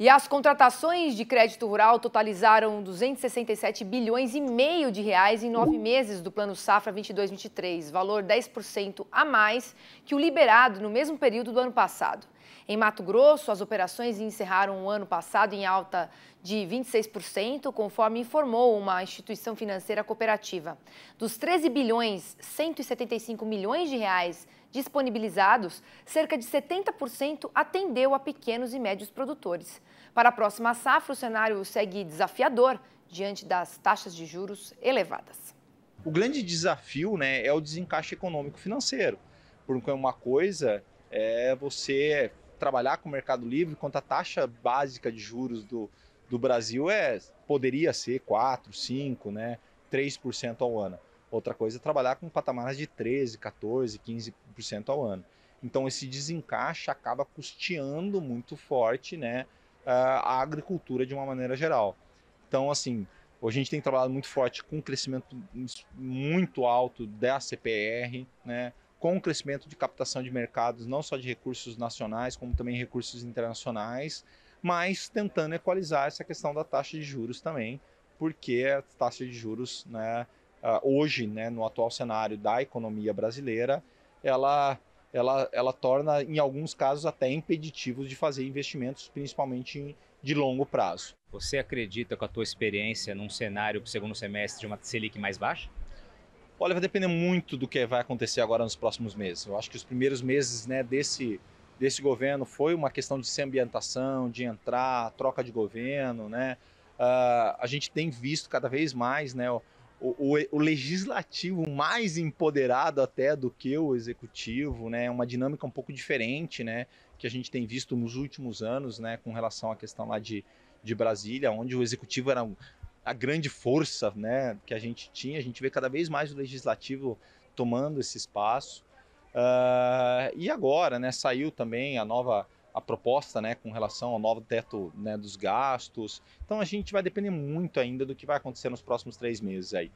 E as contratações de crédito rural totalizaram 267 bilhões e meio de reais em nove meses do Plano Safra 22/23, valor 10% a mais que o liberado no mesmo período do ano passado. Em Mato Grosso, as operações encerraram o ano passado em alta de 26%, conforme informou uma instituição financeira cooperativa. Dos 13 bilhões 175 milhões de reais disponibilizados, cerca de 70% atendeu a pequenos e médios produtores. Para a próxima safra, o cenário segue desafiador diante das taxas de juros elevadas. O grande desafio né, é o desencaixe econômico financeiro, porque uma coisa é você trabalhar com o Mercado Livre quanto a taxa básica de juros do, do Brasil é poderia ser 4, 5, né, 3% ao ano. Outra coisa é trabalhar com patamares de 13, 14, 15% ao ano. Então esse desencaixe acaba custeando muito forte, né, a agricultura de uma maneira geral. Então assim, a gente tem trabalhado muito forte com o crescimento muito alto da CPR, né, com o crescimento de captação de mercados, não só de recursos nacionais, como também recursos internacionais, mas tentando equalizar essa questão da taxa de juros também, porque a taxa de juros, né, ah, hoje, né, no atual cenário da economia brasileira, ela, ela, ela torna, em alguns casos, até impeditivos de fazer investimentos, principalmente em, de longo prazo. Você acredita, com a tua experiência, num cenário para o segundo semestre de uma Selic mais baixa? Olha, vai depender muito do que vai acontecer agora nos próximos meses. Eu acho que os primeiros meses né, desse, desse governo foi uma questão de se ambientação, de entrar, troca de governo, né? Uh, a gente tem visto cada vez mais né, o, o, o, legislativo mais empoderado até do que o executivo, né? É uma dinâmica um pouco diferente, né? Que a gente tem visto nos últimos anos, né? Com relação à questão lá de, de Brasília, onde o executivo era um, a grande força né, que a gente tinha. A gente vê cada vez mais o legislativo tomando esse espaço. Uh, e agora, né, saiu também a nova a proposta, né, com relação ao novo teto né, dos gastos. Então a gente vai depender muito ainda do que vai acontecer nos próximos três meses aí.